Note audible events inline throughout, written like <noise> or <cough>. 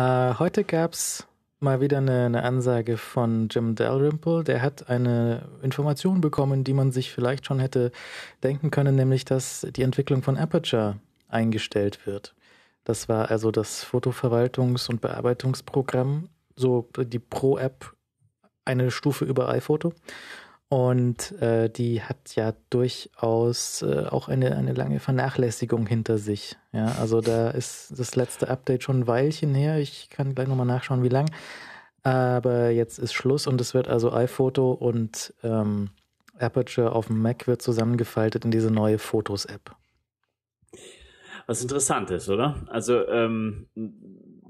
Äh, heute gab es mal wieder eine, eine, Ansage von Jim Dalrymple. Der hat eine Information bekommen, die man sich vielleicht schon hätte denken können, nämlich dass die Entwicklung von Aperture eingestellt wird. Das war also das Fotoverwaltungs- und Bearbeitungsprogramm, so die Pro-App eine Stufe über iPhoto. Und äh, die hat ja durchaus äh, auch eine, eine lange Vernachlässigung hinter sich. Ja, also da ist das letzte Update schon ein Weilchen her. Ich kann gleich nochmal nachschauen, wie lang. Aber jetzt ist Schluss und es wird also iPhoto und ähm, Aperture auf dem Mac wird zusammengefaltet in diese neue Fotos-App. Was interessant ist, oder? Also ähm,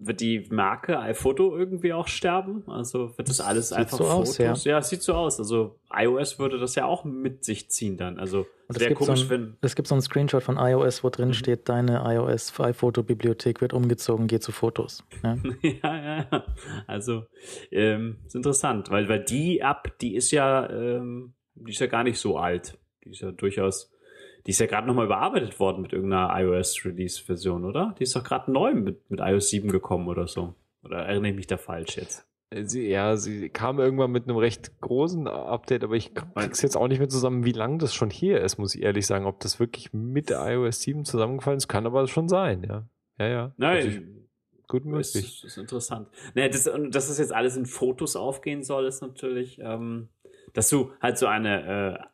wird die Marke iPhoto irgendwie auch sterben? Also wird das, das alles einfach so Fotos? Aus, ja. ja, sieht so aus. Also iOS würde das ja auch mit sich ziehen dann. Also sehr komisch, so ein, Es gibt so einen Screenshot von iOS, wo drin mhm. steht, deine iOS iPhoto-Bibliothek wird umgezogen, geh zu Fotos. Ja, ja, <laughs> ja, ja, Also ähm, ist interessant, weil, weil die App, die ist ja, ähm, die ist ja gar nicht so alt. Die ist ja durchaus die ist ja gerade nochmal überarbeitet worden mit irgendeiner iOS-Release-Version, oder? Die ist doch gerade neu mit, mit iOS 7 gekommen oder so. Oder erinnere ich mich da falsch jetzt? Äh, sie, ja, sie kam irgendwann mit einem recht großen Update, aber ich krieg's jetzt auch nicht mehr zusammen, wie lang das schon hier ist, muss ich ehrlich sagen. Ob das wirklich mit der iOS 7 zusammengefallen ist, kann aber schon sein, ja. Ja, ja. Nein. Also ich, gut möglich. Ist, ist interessant. Naja, das, dass das jetzt alles in Fotos aufgehen soll, ist natürlich, ähm, dass du halt so eine äh,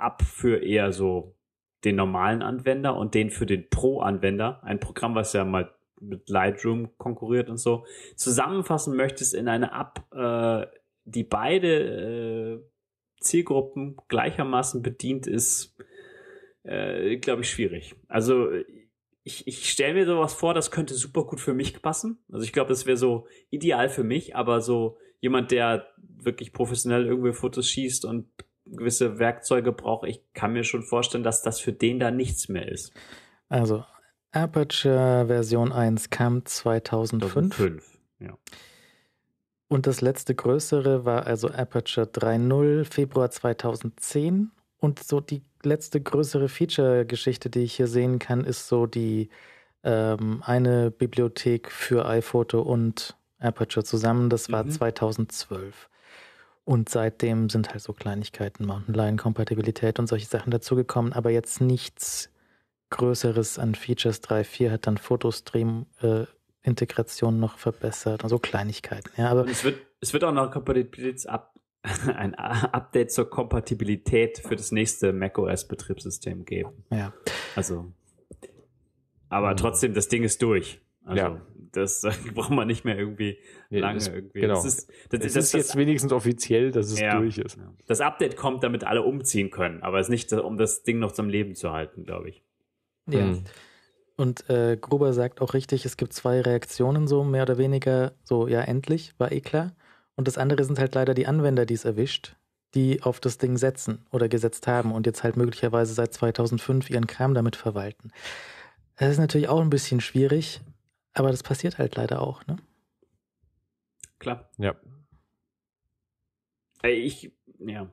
ab für eher so den normalen Anwender und den für den Pro-Anwender, ein Programm, was ja mal mit Lightroom konkurriert und so, zusammenfassen möchtest in eine App, äh, die beide äh, Zielgruppen gleichermaßen bedient ist, äh, glaube ich, schwierig. Also ich, ich stelle mir sowas vor, das könnte super gut für mich passen. Also ich glaube, das wäre so ideal für mich, aber so jemand, der wirklich professionell irgendwie Fotos schießt und gewisse Werkzeuge brauche. Ich kann mir schon vorstellen, dass das für den da nichts mehr ist. Also Aperture Version 1 kam 2005. 2005 ja. Und das letzte größere war also Aperture 3.0 Februar 2010. Und so die letzte größere Feature-Geschichte, die ich hier sehen kann, ist so die ähm, eine Bibliothek für iPhoto und Aperture zusammen. Das war mhm. 2012. Und seitdem sind halt so Kleinigkeiten, Mountain Lion-Kompatibilität und solche Sachen dazugekommen, aber jetzt nichts Größeres an Features 3.4 hat dann Fotostream-Integration äh, noch verbessert, also Kleinigkeiten. Ja, aber es, wird, es wird auch noch <laughs> ein Update zur Kompatibilität für das nächste macOS-Betriebssystem geben. Ja. Also. Aber trotzdem, das Ding ist durch. Also ja. das <laughs> braucht man nicht mehr irgendwie nee, lange das, irgendwie. Genau. Das ist, das, das, ist jetzt wenigstens offiziell, dass es ja, durch ist. Das Update kommt, damit alle umziehen können, aber es ist nicht, um das Ding noch zum Leben zu halten, glaube ich. Ja. Mhm. Und äh, Gruber sagt auch richtig, es gibt zwei Reaktionen so, mehr oder weniger, so ja, endlich, war eh klar. Und das andere sind halt leider die Anwender, die es erwischt, die auf das Ding setzen oder gesetzt haben und jetzt halt möglicherweise seit 2005 ihren Kram damit verwalten. Das ist natürlich auch ein bisschen schwierig, aber das passiert halt leider auch, ne? Klar. Ja. Ich, ja.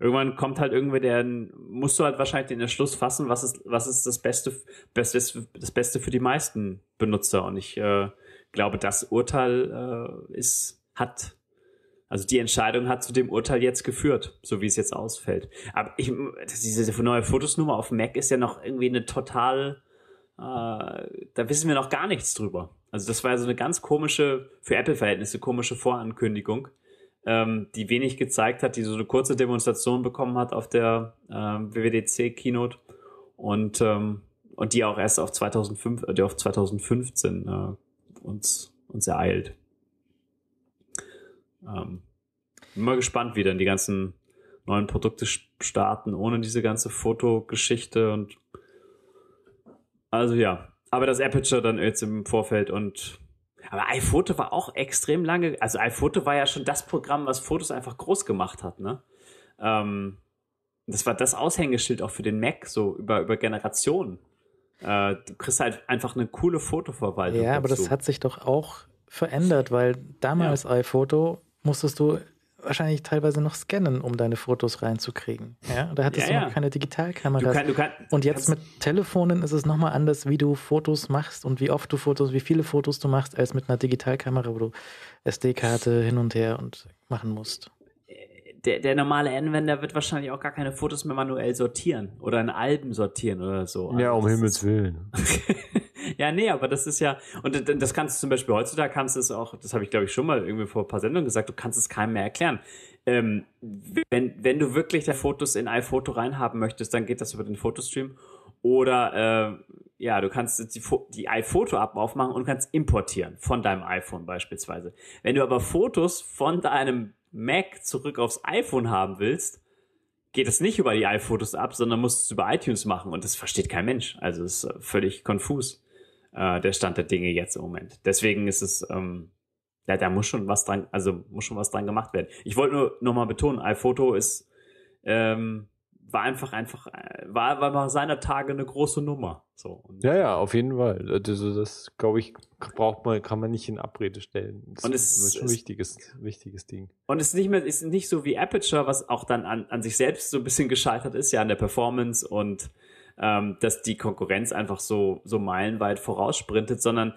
Irgendwann kommt halt irgendwer, der musst du halt wahrscheinlich den Entschluss fassen, was ist, was ist das Beste, Bestes, das Beste für die meisten Benutzer. Und ich äh, glaube, das Urteil äh, ist, hat, also die Entscheidung hat zu dem Urteil jetzt geführt, so wie es jetzt ausfällt. Aber ich, diese neue Fotosnummer auf Mac ist ja noch irgendwie eine total äh, da wissen wir noch gar nichts drüber. Also das war so eine ganz komische, für Apple-Verhältnisse komische Vorankündigung, ähm, die wenig gezeigt hat, die so eine kurze Demonstration bekommen hat auf der ähm, WWDC-Keynote und, ähm, und die auch erst auf, 2005, die auf 2015 äh, uns, uns ereilt. Ähm, bin mal gespannt, wie dann die ganzen neuen Produkte starten, ohne diese ganze Fotogeschichte und also ja, aber das Aperture dann jetzt im Vorfeld und aber iPhoto war auch extrem lange, also iPhoto war ja schon das Programm, was Fotos einfach groß gemacht hat, ne? Ähm, das war das Aushängeschild auch für den Mac, so über, über Generationen. Äh, du kriegst halt einfach eine coole Fotoverwaltung. Ja, aber dazu. das hat sich doch auch verändert, weil damals ja. iPhoto musstest du wahrscheinlich teilweise noch scannen, um deine Fotos reinzukriegen. Ja, da hattest ja, du noch keine Digitalkamera. und jetzt mit Telefonen ist es nochmal anders, wie du Fotos machst und wie oft du Fotos, wie viele Fotos du machst, als mit einer Digitalkamera, wo du SD-Karte hin und her und machen musst der, der normale Anwender wird wahrscheinlich auch gar keine Fotos mehr manuell sortieren oder in Alben sortieren oder so. Ja, also um Himmels Willen. <laughs> ja, nee, aber das ist ja, und das kannst du zum Beispiel heutzutage, kannst du es auch, das habe ich glaube ich schon mal irgendwie vor ein paar Sendungen gesagt, du kannst es keinem mehr erklären. Ähm, wenn, wenn du wirklich der Fotos in iPhoto reinhaben möchtest, dann geht das über den Fotostream oder äh, ja, du kannst die, die iPhoto-App aufmachen und kannst importieren von deinem iPhone beispielsweise. Wenn du aber Fotos von deinem Mac zurück aufs iPhone haben willst, geht es nicht über die iPhotos ab, sondern musst es über iTunes machen und das versteht kein Mensch. Also es ist äh, völlig konfus äh, der Stand der Dinge jetzt im Moment. Deswegen ist es ähm, ja, da muss schon was dran, also muss schon was dran gemacht werden. Ich wollte nur nochmal betonen, iPhoto ist ähm, war einfach einfach äh, war war seiner Tage eine große Nummer. So. Und ja, ja, auf jeden Fall. Also das glaube ich braucht man kann man nicht in Abrede stellen. Das und es ist ein wichtiges wichtiges Ding. Und es ist nicht mehr ist nicht so wie Aperture, was auch dann an, an sich selbst so ein bisschen gescheitert ist, ja an der Performance und ähm, dass die Konkurrenz einfach so so meilenweit voraussprintet, sondern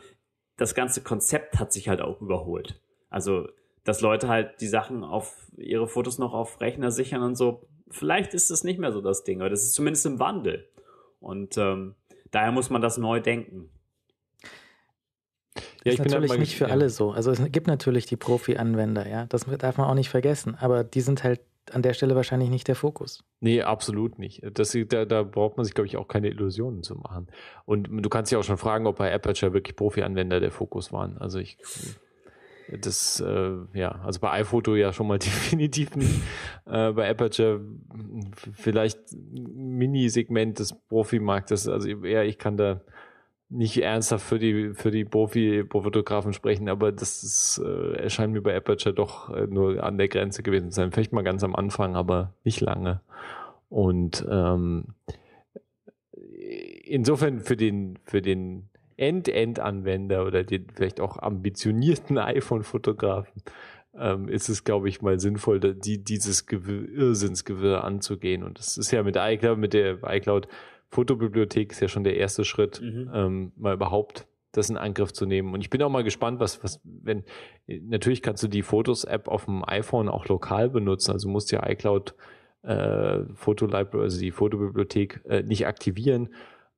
das ganze Konzept hat sich halt auch überholt. Also dass Leute halt die Sachen auf ihre Fotos noch auf Rechner sichern und so, vielleicht ist das nicht mehr so das Ding, aber das ist zumindest im Wandel. Und ähm, daher muss man das neu denken. Ja, ist halt natürlich nicht für ja. alle so. Also es gibt natürlich die Profi-Anwender, ja. Das darf man auch nicht vergessen. Aber die sind halt an der Stelle wahrscheinlich nicht der Fokus. Nee, absolut nicht. Das, da, da braucht man sich, glaube ich, auch keine Illusionen zu machen. Und du kannst ja auch schon fragen, ob bei Aperture wirklich Profi-Anwender der Fokus waren. Also ich das, äh, ja, also bei iPhoto ja schon mal <laughs> definitiv nicht. Äh, bei Aperture vielleicht Mini-Segment des Profimarktes. Also eher, ich kann da nicht ernsthaft für die für die Profi Fotografen sprechen, aber das ist, äh, erscheint mir bei Aperture doch äh, nur an der Grenze gewesen zu sein. Vielleicht mal ganz am Anfang, aber nicht lange. Und ähm, insofern für den für den End-End-Anwender oder den vielleicht auch ambitionierten <laughs> iPhone-Fotografen ähm, ist es, glaube ich, mal sinnvoll, die, dieses Irrsinnsgewirr anzugehen. Und das ist ja mit der iCloud, mit der iCloud Fotobibliothek ist ja schon der erste Schritt, mhm. ähm, mal überhaupt das in Angriff zu nehmen. Und ich bin auch mal gespannt, was, was, wenn, natürlich kannst du die Fotos-App auf dem iPhone auch lokal benutzen, also musst du ja iCloud äh, Fotolibrary, also die Fotobibliothek äh, nicht aktivieren.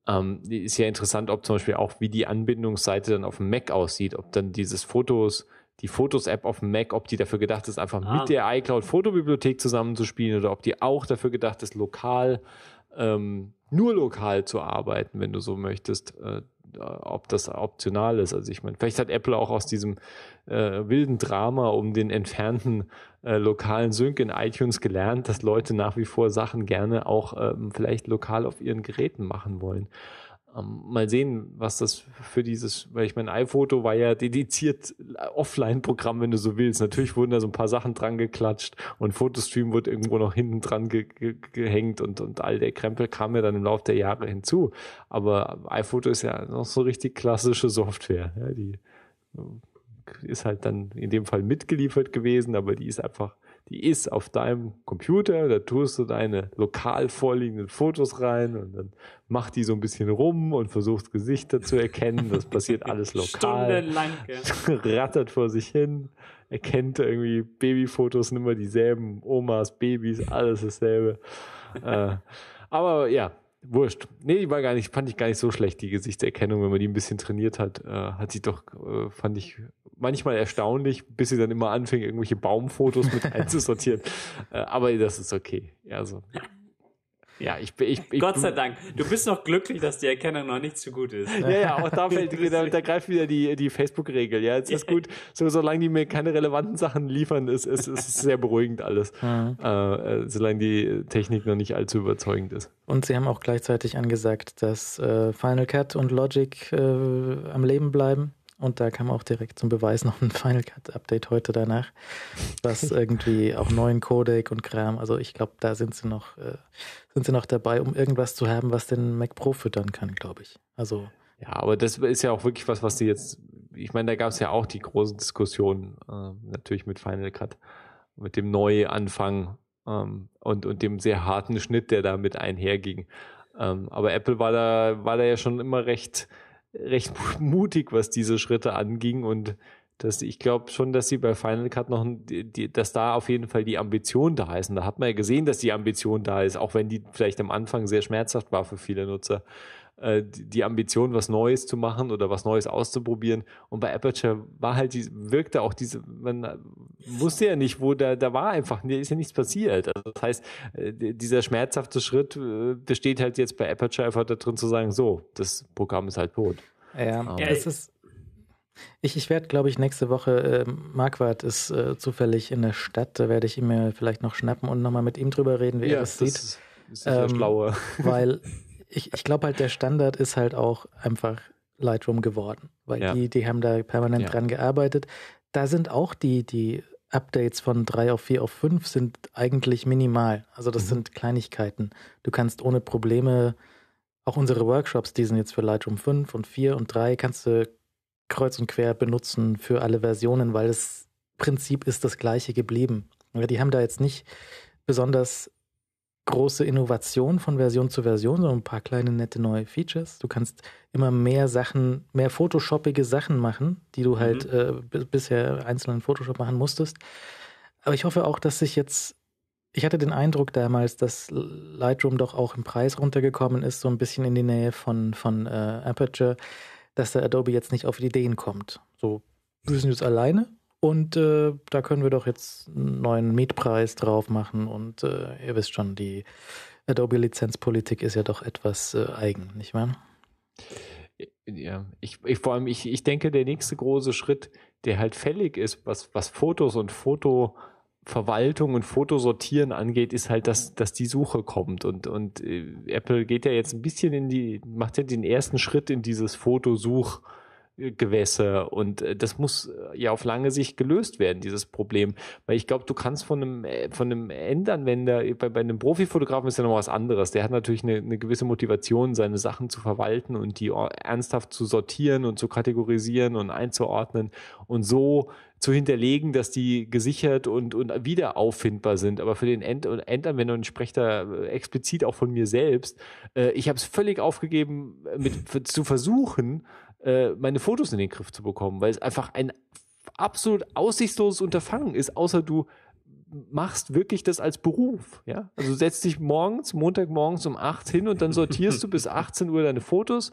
Ähm, ist ja interessant, ob zum Beispiel auch, wie die Anbindungsseite dann auf dem Mac aussieht, ob dann dieses Fotos, die Fotos-App auf dem Mac, ob die dafür gedacht ist, einfach ah. mit der iCloud-Fotobibliothek zusammenzuspielen oder ob die auch dafür gedacht ist, lokal, ähm, nur lokal zu arbeiten, wenn du so möchtest, äh, ob das optional ist. Also ich meine, vielleicht hat Apple auch aus diesem äh, wilden Drama um den entfernten äh, lokalen Sync in iTunes gelernt, dass Leute nach wie vor Sachen gerne auch ähm, vielleicht lokal auf ihren Geräten machen wollen. Ähm, mal sehen, was das für dieses, weil ich mein iPhoto war ja dediziert äh, Offline-Programm, wenn du so willst. Natürlich wurden da so ein paar Sachen dran geklatscht und Fotostream wurde irgendwo noch hinten dran ge ge gehängt und, und all der Krempel kam ja dann im Laufe der Jahre hinzu. Aber iPhoto ist ja noch so richtig klassische Software, ja, die ist halt dann in dem Fall mitgeliefert gewesen, aber die ist einfach, die ist auf deinem Computer, da tust du deine lokal vorliegenden Fotos rein und dann macht die so ein bisschen rum und versuchst Gesichter zu erkennen. Das passiert <laughs> alles lokal. Stundenlang. <laughs> Rattert vor sich hin, erkennt irgendwie Babyfotos, nimmer dieselben, Omas, Babys, alles dasselbe. äh, aber ja, wurscht. Nee, die war gar nicht, fand ich gar nicht so schlecht, die Gesichtserkennung, wenn man die ein bisschen trainiert hat, äh, hat sie doch, äh, fand ich manchmal erstaunlich, bis sie dann immer anfing, irgendwelche Baumfotos mit <laughs> einzusortieren. äh, aber das ist okay. Also, ja, ich bin. Ich, ich, Gott sei Dank. Du bist noch glücklich, dass die Erkennung noch nicht so gut ist. Ja, ja, auch da, fällt, da, da greift wieder die, die Facebook-Regel. Ja, jetzt ist gut. So, solange die mir keine relevanten Sachen liefern, ist es ist, ist sehr beruhigend alles. <laughs> Mhm. Äh, äh, solange die Technik noch nicht allzu überzeugend ist. Und sie haben auch gleichzeitig angesagt, dass äh, Final Cut und Logic äh, am Leben bleiben. Und da kam auch direkt zum Beweis noch ein Final Cut Update heute danach, was <laughs> irgendwie auch neuen Codec und Kram. Also ich glaube, da sind sie noch, äh, sind sie noch dabei, um irgendwas zu haben, was den Mac Pro füttern kann, glaube ich. Also ja, aber das ist ja auch wirklich was, was sie jetzt. Ich meine, da gab es ja auch die großen Diskussionen äh, natürlich mit Final Cut, mit dem Neuanfang ähm, und und dem sehr harten Schnitt, der damit einherging. Ähm, aber Apple war da war da ja schon immer recht recht <laughs> mutig, was diese Schritte anging und das, ich glaube schon, dass sie bei Final Cut noch, die, dass da auf jeden Fall die Ambition da ist. Und da hat man ja gesehen, dass die Ambition da ist, auch wenn die vielleicht am Anfang sehr schmerzhaft war für viele Nutzer. Äh, die, Ambition, was Neues zu machen oder was Neues auszuprobieren. Und bei Aperture war halt die, wirkte auch diese, man wusste ja nicht, wo da, da war einfach, da ist ja nichts passiert. Also das heißt, äh, dieser schmerzhafte Schritt äh, besteht halt jetzt bei Aperture einfach darin zu sagen, so, das Programm ist halt tot. Ja, oh. es ist, ich, ich werde, glaube ich, nächste Woche, äh, Marquardt ist äh, zufällig in der Stadt, da werde ich ihn mir vielleicht noch schnappen und nochmal mit ihm drüber reden, wie ja, er das, das sieht. Ist, ist ähm, schlauer. Weil <laughs> ich, ich glaube halt, der Standard ist halt auch einfach Lightroom geworden, weil ja. die, die haben da permanent ja. dran gearbeitet. Da sind auch die, die Updates von 3 auf 4 auf 5 sind eigentlich minimal. Also das mhm. sind Kleinigkeiten. Du kannst ohne Probleme, auch unsere Workshops, die sind jetzt für Lightroom 5 und 4 und 3, kannst du kreuz und quer benutzen für alle Versionen, weil das Prinzip ist das gleiche geblieben. Die haben da jetzt nicht besonders große Innovation von Version zu Version, sondern ein paar kleine nette neue Features. Du kannst immer mehr Sachen, mehr photoshoppige Sachen machen, die du halt mhm. äh, bisher einzeln in Photoshop machen musstest. Aber ich hoffe auch, dass sich jetzt, ich hatte den Eindruck damals, dass Lightroom doch auch im Preis runtergekommen ist, so ein bisschen in die Nähe von, von äh, Aperture, dass der Adobe jetzt nicht auf Ideen kommt. So, wir sind jetzt alleine, und äh, da können wir doch jetzt einen neuen Mietpreis drauf machen. Und äh, ihr wisst schon, die Adobe-Lizenzpolitik ist ja doch etwas äh, eigen, nicht wahr? Ja, ich, ich vor allem, ich, ich denke, der nächste große Schritt, der halt fällig ist, was, was Fotos und Fotoverwaltung und Fotosortieren angeht, ist halt, dass, dass die Suche kommt. Und, und äh, Apple geht ja jetzt ein bisschen in die, macht ja den ersten Schritt in dieses Fotosuch. Gewässer. Und äh, das muss äh, ja auf lange Sicht gelöst werden, dieses Problem. Weil ich glaube, du kannst von einem, äh, von einem Endanwender, bei, bei einem Profifotografen ist ja noch was anderes. Der hat natürlich eine, eine gewisse Motivation, seine Sachen zu verwalten und die ernsthaft zu sortieren und zu kategorisieren und einzuordnen und so zu hinterlegen, dass die gesichert und, und wieder auffindbar sind. Aber für den End Endanwender, und ich spreche da explizit auch von mir selbst, äh, ich habe es völlig aufgegeben, mit, zu versuchen, äh, meine Fotos in den Griff zu bekommen, weil es einfach ein absolut aussichtsloses Unterfangen ist, außer du machst wirklich das als Beruf, ja? Also setzt dich morgens, Montagmorgens um acht hin und dann sortierst du bis 18 <laughs> Uhr deine Fotos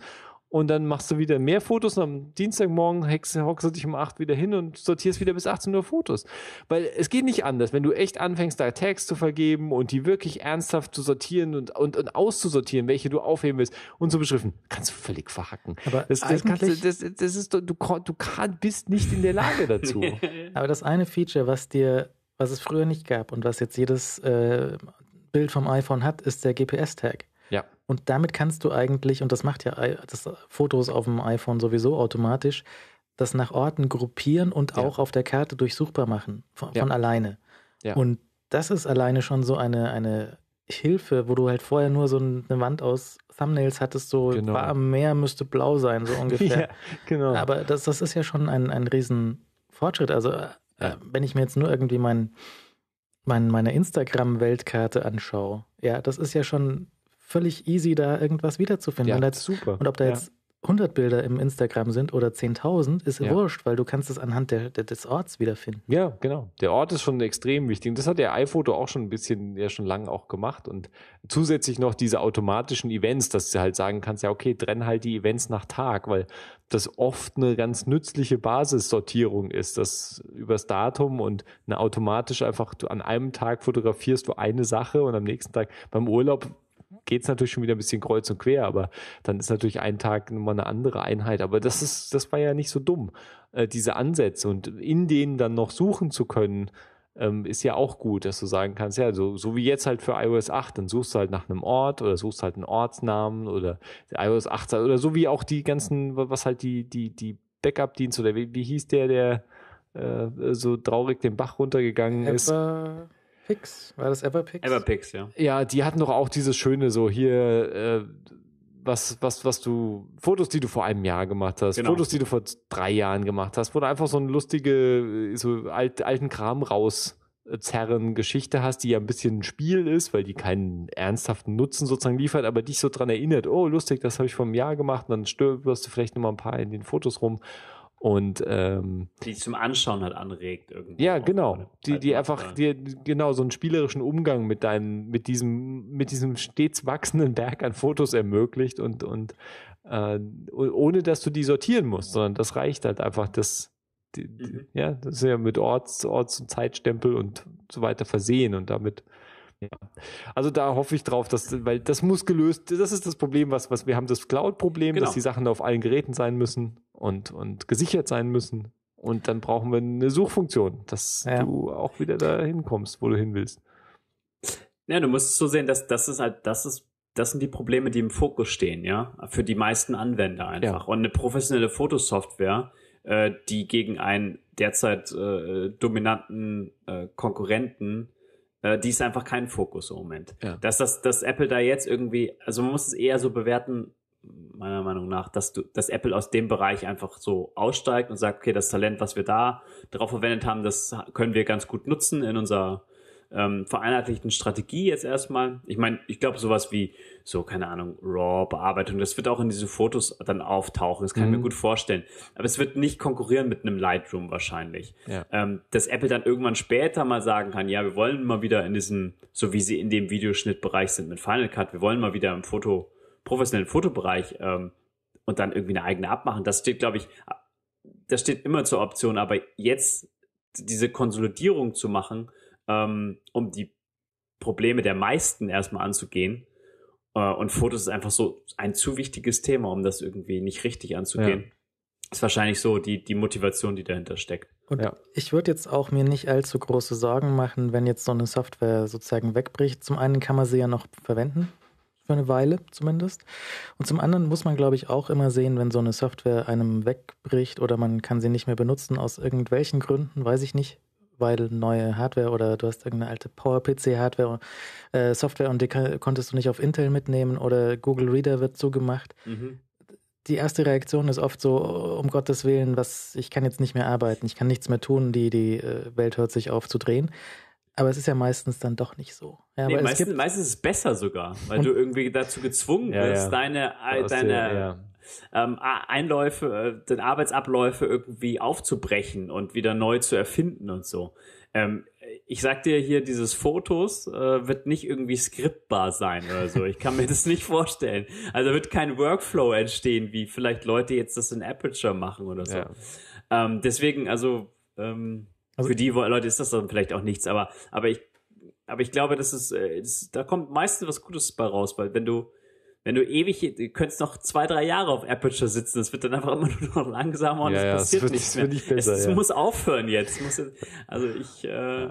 und dann machst du wieder mehr Fotos und am Dienstagmorgen hockst du dich um acht wieder hin und sortierst wieder bis 18 Uhr Fotos. Weil es geht nicht anders. Wenn du echt anfängst, da Tags zu vergeben und die wirklich ernsthaft zu sortieren und, und, und auszusortieren, welche du aufheben willst und zu beschriften, kannst du völlig verhacken. Aber das, das, kannst du, das, das ist, du, du kann, bist nicht in der Lage dazu. <laughs> Aber das eine Feature, was dir, was es früher nicht gab und was jetzt jedes äh, Bild vom iPhone hat, ist der GPS-Tag. Ja. Und damit kannst du eigentlich, und das macht ja das Fotos auf dem iPhone sowieso automatisch, das nach Orten gruppieren und ja. auch auf der Karte durchsuchbar machen, von, ja. von alleine. Ja. Und das ist alleine schon so eine, eine Hilfe, wo du halt vorher nur so eine Wand aus Thumbnails hattest, so genau. war am Meer müsste blau sein, so <laughs> ungefähr. ja, genau. Aber das, das ist ja schon ein, ein riesen Fortschritt. Also äh, wenn ich mir jetzt nur irgendwie mein, mein, meine Instagram-Weltkarte anschaue, ja, das ist ja schon völlig easy, da irgendwas wiederzufinden. Ja, und, jetzt, super. und ob da jetzt 100 Bilder im Instagram sind oder 10.000, ist ja. wurscht, weil du kannst es anhand der, der, des Orts wiederfinden. Ja, genau. Der Ort ist schon extrem wichtig. Und das hat der iPhoto auch schon ein bisschen, ja schon lange auch gemacht. Und zusätzlich noch diese automatischen Events, dass du halt sagen kannst, ja okay, trenn halt die Events nach Tag, weil das oft eine ganz nützliche Basissortierung ist, dass übers Datum und eine automatisch einfach du an einem Tag fotografierst du eine Sache und am nächsten Tag beim Urlaub geht es natürlich schon wieder ein bisschen kreuz und quer, aber dann ist natürlich ein Tag nochmal eine andere Einheit. Aber das ist, das war ja nicht so dumm, äh, diese Ansätze und in denen dann noch suchen zu können, ähm, ist ja auch gut, dass du sagen kannst, ja, so, so wie jetzt halt für iOS 8, dann suchst du halt nach einem Ort oder suchst halt einen Ortsnamen oder iOS 8 oder so wie auch die ganzen, was halt die, die, die Backup-Dienste oder wie, wie hieß der, der äh, so traurig den Bach runtergegangen Apple. ist? Everpix? War das Everpix? Everpix, ja. Ja, die hatten doch auch dieses schöne so hier, äh, was, was, was du, Fotos, die du vor einem Jahr gemacht hast, genau. Fotos, die du vor drei Jahren gemacht hast, wo du einfach so eine lustige, äh, so alt, alten Kram rauszerren Geschichte hast, die ja ein bisschen ein Spiel ist, weil die keinen ernsthaften Nutzen sozusagen liefert, aber dich so dran erinnert, oh lustig, das habe ich vor einem Jahr gemacht, und dann stürzt du vielleicht nochmal ein paar in den Fotos rum und ähm, die zum Anschauen halt anregt irgendwie. Ja, genau. Die, die einfach dir genau so einen spielerischen Umgang mit deinem, mit diesem, mit diesem stets wachsenden Berg an Fotos ermöglicht und und äh, ohne dass du die sortieren musst, sondern das reicht halt einfach, das, die, mhm. ja, das ist ja mit Orts, Orts und Zeitstempel und so weiter versehen und damit ja. Also da hoffe ich drauf, dass, weil das muss gelöst, das ist das Problem, was, was wir haben, das Cloud-Problem, genau. dass die Sachen auf allen Geräten sein müssen und, und gesichert sein müssen. Und dann brauchen wir eine Suchfunktion, dass ja. du auch wieder da hinkommst, wo du hin willst. Ja, du musst es so sehen, dass das ist halt, das ist, das sind die Probleme, die im Fokus stehen, ja, für die meisten Anwender einfach. Ja. Und eine professionelle Fotosoftware, äh, die gegen einen derzeit äh, dominanten äh, Konkurrenten äh, die ist einfach kein Fokus im Moment. Ja. Dass das, dass Apple da jetzt irgendwie, also man muss es eher so bewerten, meiner Meinung nach, dass du, dass Apple aus dem Bereich einfach so aussteigt und sagt, okay, das Talent, was wir da drauf verwendet haben, das können wir ganz gut nutzen in unserer ähm, vereinheitlichten Strategie jetzt erstmal. Ich meine, ich glaube, sowas wie, so, keine Ahnung, RAW-Bearbeitung, das wird auch in diesen Fotos dann auftauchen. Das kann mhm. ich mir mhm. gut vorstellen. Aber es wird nicht konkurrieren mit einem Lightroom wahrscheinlich. Ja. Ähm, dass Apple dann irgendwann später mal sagen kann, ja, wir wollen mal wieder in diesem, so wie sie in dem Videoschnittbereich sind mit Final Cut, wir wollen mal wieder im Foto professionellen Fotobereich ähm, und dann irgendwie eine eigene abmachen, das steht, glaube ich, das steht immer zur Option, aber jetzt diese Konsolidierung zu machen, ähm, um die Probleme der meisten erstmal anzugehen. Äh, und Fotos ist einfach so ein zu wichtiges Thema, um das irgendwie nicht richtig anzugehen. Ja. Ist wahrscheinlich so die, die Motivation, die dahinter steckt. Und ja. ich würde jetzt auch mir nicht allzu große Sorgen machen, wenn jetzt so eine Software sozusagen wegbricht. Zum einen kann man sie ja noch verwenden, für eine Weile zumindest. Und zum anderen muss man, glaube ich, auch immer sehen, wenn so eine Software einem wegbricht oder man kann sie nicht mehr benutzen aus irgendwelchen Gründen, weiß ich nicht, weil neue Hardware oder du hast irgendeine alte Power-PC-Hardware, äh, Software und die konntest du nicht auf Intel mitnehmen oder Google Reader wird zugemacht. Mhm. Die erste Reaktion ist oft so, um Gottes Willen, was, ich kann jetzt nicht mehr arbeiten, ich kann nichts mehr tun, die, die äh, Welt hört sich auf zu drehen. Aber es ist ja meistens dann doch nicht so. Ja, nee, meistens, meistens, ist es besser sogar, weil du <laughs> irgendwie dazu gezwungen ja, bist, ja. deine, äh, deine ähm, Einläufe, äh, den Arbeitsabläufe irgendwie aufzubrechen und wieder neu zu erfinden und so. Ähm, ich sag dir hier, dieses Fotos äh, wird nicht irgendwie skriptbar sein oder so. Ich kann mir das nicht vorstellen. Also wird kein Workflow entstehen, wie vielleicht Leute jetzt das in Aperture machen oder so. Ähm, deswegen, also ähm, also für die Leute ist das dann vielleicht auch nichts, aber, aber ich, aber ich glaube, das ist, äh, das, da kommt meistens was Gutes bei raus, weil wenn du, wenn du ewig, du könntest noch zwei, drei Jahre auf Aperture sitzen, das wird dann einfach immer <laughs> nur noch langsamer und es ja, passiert wird, nichts mehr. Nicht besser, es, ja. muss aufhören jetzt. Muss jetzt also ich, äh,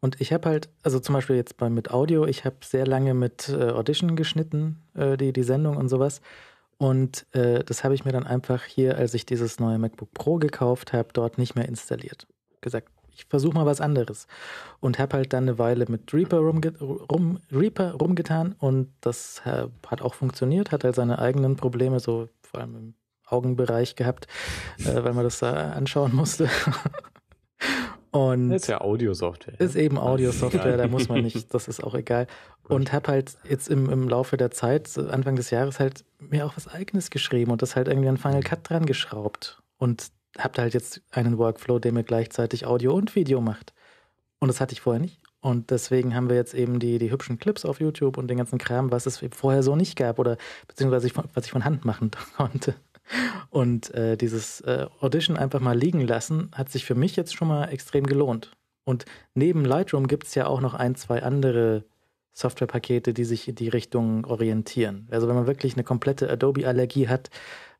Und ich habe halt, also zum Beispiel jetzt bei, mit Audio, ich habe sehr lange mit äh, Audition geschnitten, äh, die, die Sendung und sowas. Und äh, das habe ich mir dann einfach hier, als ich dieses neue MacBook Pro gekauft habe, dort nicht mehr installiert gesagt, ich versuche mal was anderes. Und habe halt dann eine Weile mit Reaper, rumge rum, Reaper rumgetan und das hat auch funktioniert, hat halt seine eigenen Probleme, so vor allem im Augenbereich gehabt, äh, weil man das da anschauen musste. <laughs> Und das ist ja Audio-Software. Ist ne? eben also Audio-Software, da muss man nicht, das ist auch egal. Und habe halt jetzt im, im Laufe der Zeit, Anfang des Jahres, halt mir auch was Eigenes geschrieben und das halt irgendwie an Final Cut dran geschraubt. Und habt halt jetzt einen Workflow, der mir gleichzeitig Audio und Video macht. Und das hatte ich vorher nicht. Und deswegen haben wir jetzt eben die, die hübschen Clips auf YouTube und den ganzen Kram, was es vorher so nicht gab oder beziehungsweise ich, was ich von Hand machen <laughs> konnte. Und äh, dieses äh, Audition einfach mal liegen lassen, hat sich für mich jetzt schon mal extrem gelohnt. Und neben Lightroom gibt es ja auch noch ein, zwei andere Softwarepakete, die sich in die Richtung orientieren. Also wenn man wirklich eine komplette Adobe-Allergie hat,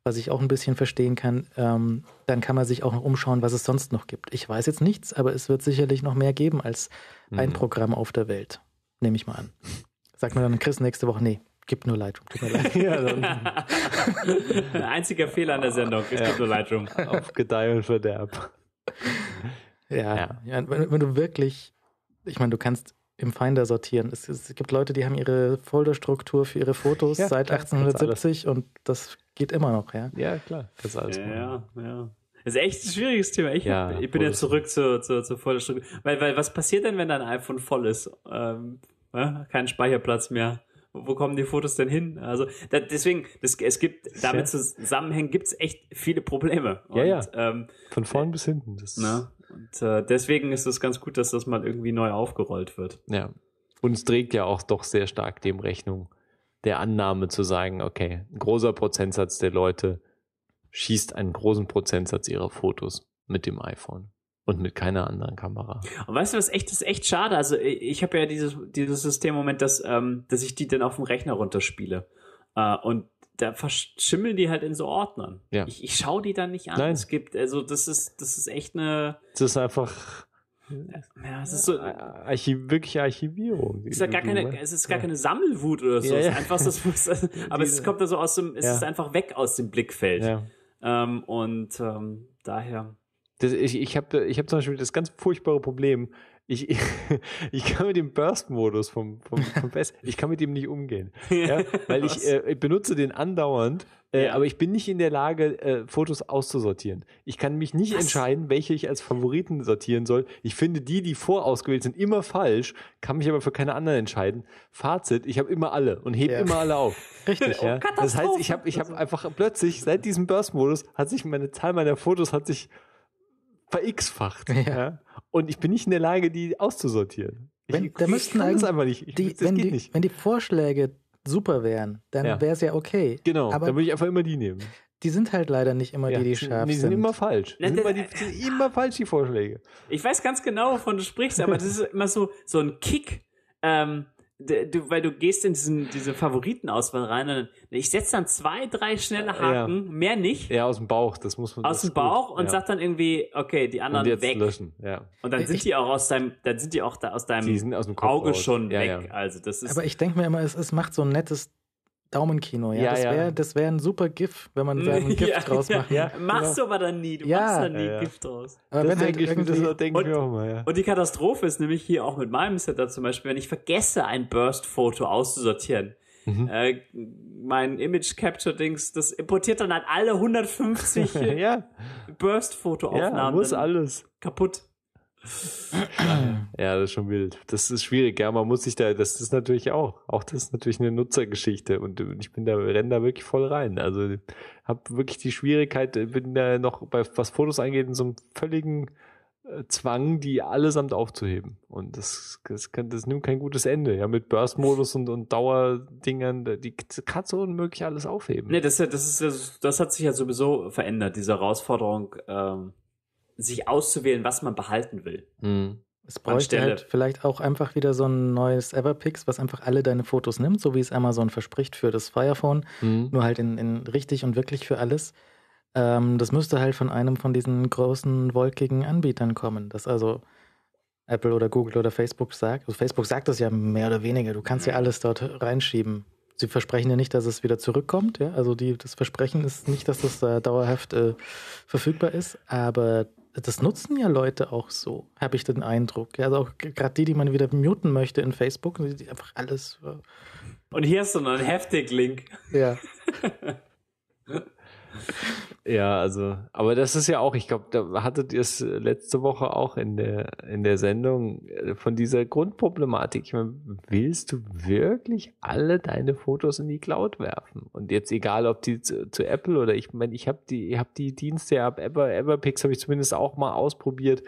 was ich auch ein bisschen verstehen kann, ähm, dann kann man sich auch noch umschauen, was es sonst noch gibt. Ich weiß jetzt nichts, aber es wird sicherlich noch mehr geben als ein mhm. Programm auf der Welt. Nehme ich mal an. Sag mir dann Chris nächste Woche, nee, gibt nur Lightroom. Tut mir leid. <laughs> <laughs> Einziger Fehler an der Sendung, es ja. gibt nur Lightroom. Auf Gedeih und Verderb. Ja, ja. ja wenn, wenn, du wirklich, ich meine, du kannst im Finder sortieren. Es, es, gibt Leute, die haben ihre Folderstruktur für ihre Fotos ja, seit klar, 1870 und das geht immer noch, ja? Ja, klar. Das ist alles ja, ja, ja. Das ist echt ein schwieriges Thema. Ich, ja, ich bin ja zurück zur, zur, zur Folderstruktur. Weil, weil was passiert denn, wenn dein iPhone voll ist? Ähm, äh, kein Speicherplatz mehr wo kommen die Fotos denn hin? Also da, deswegen, das, es gibt damit ja. zusammenhängen gibt es echt viele Probleme. Und, ja, ja. Ähm, Von vorn bis hinten. Das na? Ne? Und äh, deswegen ist es ganz gut, dass das mal irgendwie neu aufgerollt wird. Ja. Und es trägt ja auch doch sehr stark dem Rechnung der Annahme zu sagen, okay, ein großer Prozentsatz der Leute schießt einen großen Prozentsatz ihrer Fotos mit dem iPhone und mit keiner anderen Kamera. Und weißt du, was echt das ist echt schade. Also äh, ich habe ja dieses dieses System im Moment, dass ähm, dass ich die dann auf dem Rechner runterspiele äh, und da verschimmeln die halt in so Ordnern. Ja. Ich, ich schaue die dann nicht an. Nein. Es gibt, also das ist, das ist echt eine. Das ist einfach. Ja, es ist so. Äh, Archiv, wirklich Archivierung. Es ist, ja gar keine, es ist gar ja. keine Sammelwut oder so. Ja, ja. Es ist einfach das, <laughs> aber Diese, es kommt da so aus dem, es ist einfach weg aus dem Blickfeld. Ja. Ähm, und ähm, daher. Das, ich ich habe ich hab zum Beispiel das ganz furchtbare Problem, ich, <laughs> ich kann mit dem Burst-Modus vom, vom, vom Fest, <laughs> ich kann mit dem nicht umgehen. Ja, weil ich äh, benutze den andauernd, äh, ja. aber ich bin nicht in der Lage, äh, Fotos auszusortieren. Ich kann mich nicht Was? entscheiden, welche ich als Favoriten sortieren soll. Ich finde die, die vorausgewählt sind, immer falsch, kann mich aber für keine anderen entscheiden. Fazit, ich habe immer alle und heb ja. immer alle auf. <laughs> Richtig, ja. Oh, das heißt, ich habe ich hab einfach plötzlich, seit diesem Burst-Modus, hat sich meine Zahl meiner Fotos hat sich verx-facht. Ja. ja. Und ich bin nicht in der Lage, die auszusortieren. Wenn, ich, müssten kann das einfach nicht. Ich, die, das wenn, die, nicht. wenn die Vorschläge super wären, dann ja. wäre es ja okay. Genau, aber dann würde ich einfach immer die nehmen. Die sind halt leider nicht immer ja, die, die scharf sind. Die sind, immer falsch. Die sind immer, die, sind immer falsch, die Vorschläge. Ich weiß ganz genau, wovon du sprichst, aber das ist immer so, so ein Kick. Ähm, du, weil du gehst in diesen, diese Favoritenauswahl rein und ich setze dann zwei, drei schnelle Haken, ja. mehr nicht. Ja, aus dem Bauch, das muss man. Aus dem Bauch gut. und ja. sag dann irgendwie, okay, die anderen und jetzt weg. Löschen. Ja. Und dann sind die auch aus deinem, dann sind die auch da aus deinem aus dem Auge raus. schon ja, weg. Also das ist. Aber ich denke mir immer, es, es macht so ein nettes Daumenkino, ja. ja das wäre ja. wär ein super GIF, wenn man da ein <laughs> GIF ja, draus machen ja. Machst genau. du aber dann nie, du machst dann nie GIF draus. Aber das wenn halt irgendwie das denke und, ich auch mal, ja. und die Katastrophe ist nämlich hier auch mit meinem Setup zum Beispiel, wenn ich vergesse, ein Burst-Foto auszusortieren. Mhm. Äh, mein Image-Capture-Dings, das importiert dann halt alle 150 <laughs> Burst-Fotoaufnahmen. Ja, muss alles. Kaputt. <clears throat> ja, das ist schon wild. Das ist schwierig, ja. Man muss sich da, das ist natürlich auch, auch das ist natürlich eine Nutzergeschichte und ich bin da, renn da wirklich voll rein. Also hab wirklich die Schwierigkeit, äh, bin da noch bei, was Fotos angeht, in so einem völligen äh, Zwang, die allesamt aufzuheben. Und das, das, kann, das nimmt kein gutes Ende. Ja, mit Burst-Modus und, und Dauerdingern, die kannst du unmöglich alles aufheben. Nee, das, das ist, das hat sich ja sowieso verändert, diese Herausforderung, ähm sich auszuwählen, was man behalten will. Hm. Es bräuchte halt vielleicht auch einfach wieder so ein neues Everpix, was einfach alle deine Fotos nimmt, so wie es Amazon verspricht für das Firephone, mhm. nur halt in, in, richtig und wirklich für alles. Ähm, das müsste halt von einem von diesen großen, wolkigen Anbietern kommen, dass also Apple oder Google oder Facebook sagt, also Facebook sagt das ja mehr oder weniger, du kannst ja mhm. alles dort reinschieben. Sie versprechen ja nicht, dass es wieder zurückkommt, ja? also die, das Versprechen ist nicht, dass das äh, dauerhaft äh, verfügbar ist, aber das nutzen ja Leute auch so, habe ich den Eindruck. Also auch gerade die, die man wieder muten möchte in Facebook, die einfach alles. Äh Und hier ist so ein Heftig-Link. Ja. <laughs> ja, also, aber das ist ja auch, ich glaube, da hattet ihr es letzte Woche auch in der, in der Sendung äh, von dieser Grundproblematik. Ich meine, willst du wirklich alle deine Fotos in die Cloud werfen? Und jetzt egal, ob die zu, zu Apple oder ich meine, ich habe die, ich habe die Dienste ab Ever, Everpix habe ich zumindest auch mal ausprobiert.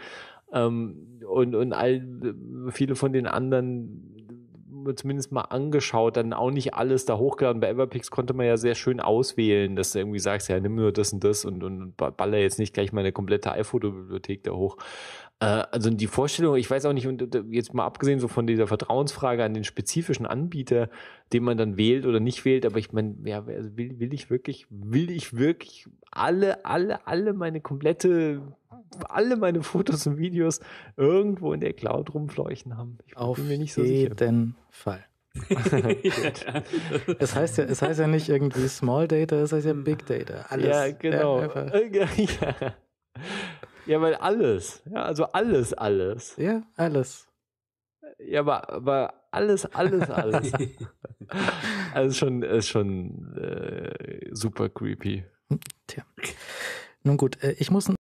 Ähm, und, und all, äh, viele von den anderen zumindest mal angeschaut, dann auch nicht alles da hochgeladen. Bei Everpix konnte man ja sehr schön auswählen, dass du irgendwie sagst, ja, nimm nur das und das und, und baller jetzt nicht gleich meine komplette iPhoto-Bibliothek da hoch. Äh, also die Vorstellung, ich weiß auch nicht, und äh, jetzt mal abgesehen so von dieser Vertrauensfrage an den spezifischen Anbieter, den man dann wählt oder nicht wählt, aber ich meine, ja, also will, will ich wirklich, will ich wirklich alle, alle, alle meine komplette alle meine Fotos und Videos irgendwo in der Cloud rumfleuchten haben. Ich Auf mir nicht so sicher. jeden Fall. <laughs> es heißt ja, es heißt ja nicht irgendwie Small Data, es heißt ja hm. Big Data. Alles. Ja, genau. <laughs> Ja, ja. weil alles. Ja, also alles, alles. Ja, alles. Ja, aber, aber alles, alles, alles. <laughs> also schon, ist schon äh, super creepy. Hm, tja. Nun gut, äh, ich muss